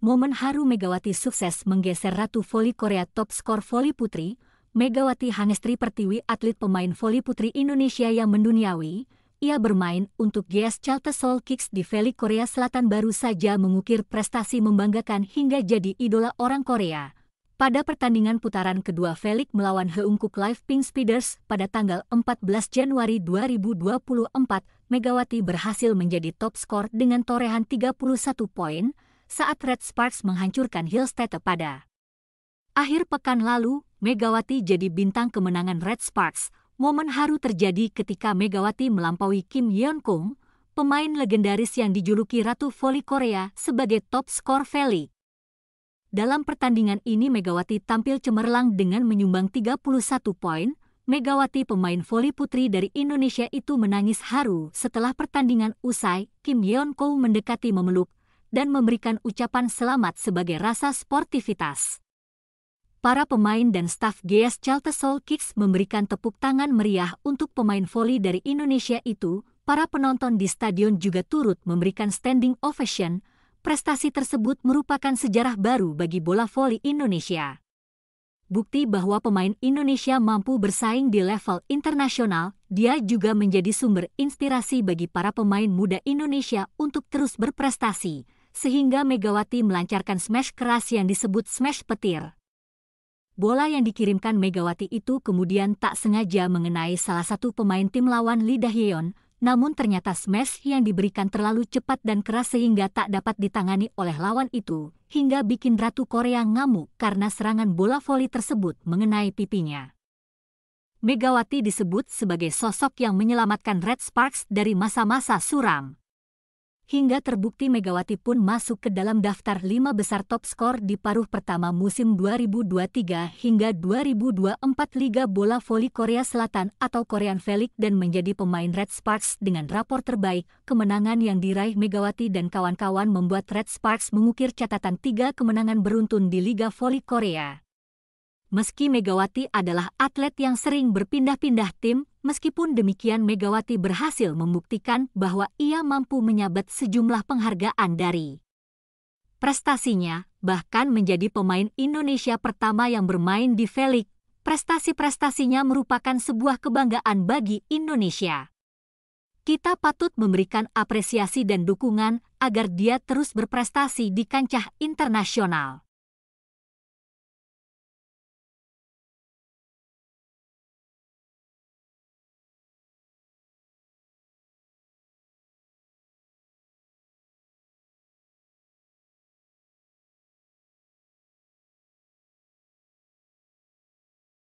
momen haru Megawati sukses menggeser Ratu Voli Korea top skor voli putri, Megawati Hangestri Pertiwi atlet pemain voli putri Indonesia yang menduniawi, ia bermain untuk GS Chalte Seoul Kicks di Valley Korea Selatan baru saja mengukir prestasi membanggakan hingga jadi idola orang Korea. Pada pertandingan putaran kedua Felix melawan Heungkuk Live Pink Speeders pada tanggal 14 Januari 2024, Megawati berhasil menjadi top skor dengan torehan 31 poin, saat Red Sparks menghancurkan State pada akhir pekan lalu, Megawati jadi bintang kemenangan Red Sparks. Momen haru terjadi ketika Megawati melampaui Kim Yeon Kung, pemain legendaris yang dijuluki Ratu Voli Korea sebagai top skor Valley. Dalam pertandingan ini Megawati tampil cemerlang dengan menyumbang 31 poin. Megawati pemain voli putri dari Indonesia itu menangis haru setelah pertandingan usai. Kim Yeon Kung mendekati memeluk dan memberikan ucapan selamat sebagai rasa sportivitas. Para pemain dan staf GS Soul Kicks memberikan tepuk tangan meriah untuk pemain voli dari Indonesia itu. Para penonton di stadion juga turut memberikan standing ovation. Prestasi tersebut merupakan sejarah baru bagi bola voli Indonesia. Bukti bahwa pemain Indonesia mampu bersaing di level internasional, dia juga menjadi sumber inspirasi bagi para pemain muda Indonesia untuk terus berprestasi sehingga Megawati melancarkan smash keras yang disebut smash petir. Bola yang dikirimkan Megawati itu kemudian tak sengaja mengenai salah satu pemain tim lawan Lee Dahyeon, namun ternyata smash yang diberikan terlalu cepat dan keras sehingga tak dapat ditangani oleh lawan itu, hingga bikin Ratu Korea ngamuk karena serangan bola voli tersebut mengenai pipinya. Megawati disebut sebagai sosok yang menyelamatkan Red Sparks dari masa-masa suram hingga terbukti Megawati pun masuk ke dalam daftar lima besar top skor di paruh pertama musim 2023 hingga 2024 Liga Bola Voli Korea Selatan atau Korean Felix dan menjadi pemain Red Sparks dengan rapor terbaik. Kemenangan yang diraih Megawati dan kawan-kawan membuat Red Sparks mengukir catatan tiga kemenangan beruntun di Liga Voli Korea. Meski Megawati adalah atlet yang sering berpindah-pindah tim, Meskipun demikian Megawati berhasil membuktikan bahwa ia mampu menyabet sejumlah penghargaan dari prestasinya, bahkan menjadi pemain Indonesia pertama yang bermain di Velik. Prestasi-prestasinya merupakan sebuah kebanggaan bagi Indonesia. Kita patut memberikan apresiasi dan dukungan agar dia terus berprestasi di kancah internasional.